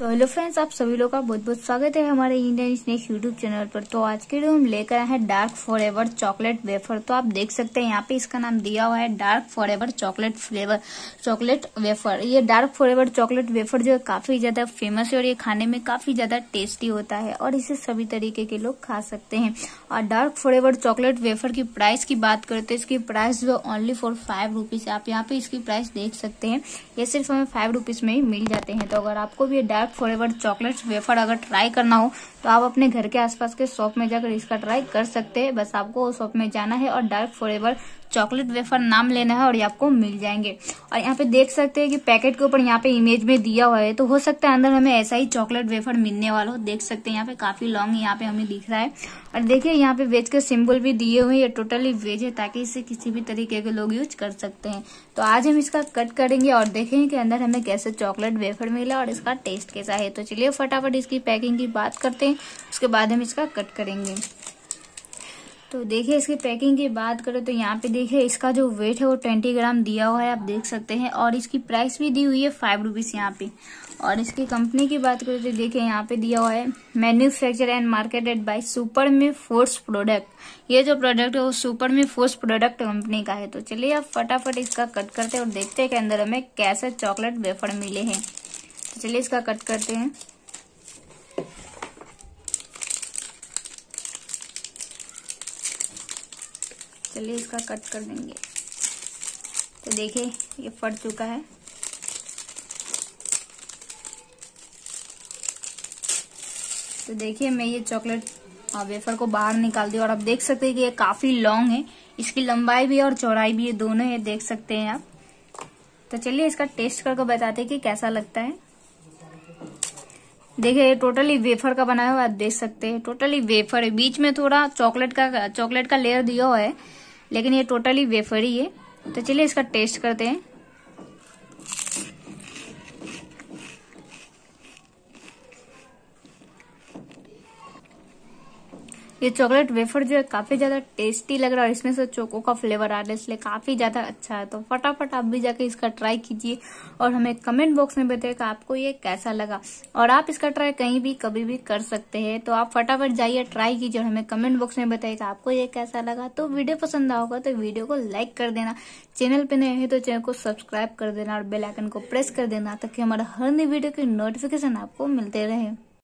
तो hello friends आप सभी लोग का बहुत बहुत स्वागत है हमारे इंडियन स्नैक यूट्यूब चैनल पर तो आज के लिए हम लेकर आए हैं dark forever chocolate wafer तो आप देख सकते हैं यहाँ पे इसका नाम दिया हुआ है dark forever chocolate flavour chocolate wafer ये dark forever chocolate wafer जो है काफी ज्यादा फेमस है और ये खाने में काफी ज्यादा टेस्टी होता है और इसे सभी तरीके के लोग खा सकते हैं और dark forever chocolate wafer की प्राइस की बात करें तो इसकी प्राइस जो ओनली फॉर फाइव रूपीज आप यहाँ पे इसकी प्राइस देख सकते हैं ये सिर्फ हमें फाइव रूपीज में ही मिल जाते हैं तो अगर आपको भी dark dark forever chocolate wafer अगर ट्राई करना हो तो आप अपने घर के आसपास के शॉप में जाकर इसका ट्राई कर सकते हैं बस आपको शॉप में जाना है और डार्क फॉरएवर चॉकलेट वेफर नाम लेना है और ये आपको मिल जाएंगे और यहाँ पे देख सकते हैं कि पैकेट के ऊपर यहाँ पे इमेज में दिया हुआ है तो हो सकता है अंदर हमें ऐसा ही चॉकलेट वेफर मिलने वाला हो देख सकते हैं यहाँ पे काफी लॉन्ग यहाँ पे हमें दिख रहा है और देखिए यहाँ पे वेज के सिंबल भी दिए हुए ये टोटली वेज है ताकि इसे किसी भी तरीके के लोग यूज कर सकते हैं तो आज हम इसका कट करेंगे और देखेंगे कि अंदर हमें कैसे चॉकलेट वेफर मिला और इसका टेस्ट कैसा है तो चलिए फटाफट इसकी पैकिंग की बात करते हैं उसके बाद हम इसका कट करेंगे तो देखिए इसकी पैकिंग की बात करें तो यहाँ पे देखिए इसका जो वेट है वो ट्वेंटी ग्राम दिया हुआ है आप देख सकते हैं और इसकी प्राइस भी दी हुई है फाइव रुपीज़ यहाँ पे और इसकी कंपनी की बात करें तो देखिए यहाँ पे दिया हुआ है manufacture and marketed by super men force product ये जो प्रोडक्ट है वो super men force product company का है तो चलिए आप फटाफट इसका कट करते हैं और देखते हैं कि अंदर हमें कैसे चॉकलेट वेफर मिले हैं तो चलिए इसका कट करते हैं चलिए इसका कट कर देंगे तो देखिए ये फट चुका है तो देखिए मैं ये चॉकलेट वेफर हाँ, को बाहर निकाल दी और आप देख सकते हैं कि ये काफी लॉन्ग है इसकी लंबाई भी और चौड़ाई भी ये दोनों ये देख सकते हैं आप तो चलिए इसका टेस्ट करके बताते हैं कि कैसा लगता है देखिए टोटली वेफर का बनाया हुआ आप देख सकते हैं टोटली वेफर है बीच में थोड़ा चॉकलेट का चॉकलेट का लेयर दिया हुआ है लेकिन ये टोटली वेफर ही है तो चलिए इसका टेस्ट करते हैं ये चॉकलेट वेफर जो है काफी ज्यादा टेस्टी लग रहा है और इसमें से चोको का फ्लेवर आ रहा है इसलिए काफी ज्यादा अच्छा है तो फटाफट आप भी जाके इसका ट्राई कीजिए और हमें कमेंट बॉक्स में कि आपको ये कैसा लगा और आप इसका ट्राई कहीं भी कभी भी कर सकते हैं तो आप फटाफट जाइए ट्राई कीजिए और हमें कमेंट बॉक्स में कि आपको ये कैसा लगा तो वीडियो पसंद आओगा तो वीडियो को लाइक कर देना चैनल पर नए हैं तो चैनल को सब्सक्राइब कर देना और बेलाइकन को प्रेस कर देना ताकि हमारा हर नई वीडियो की नोटिफिकेशन आपको मिलते रहे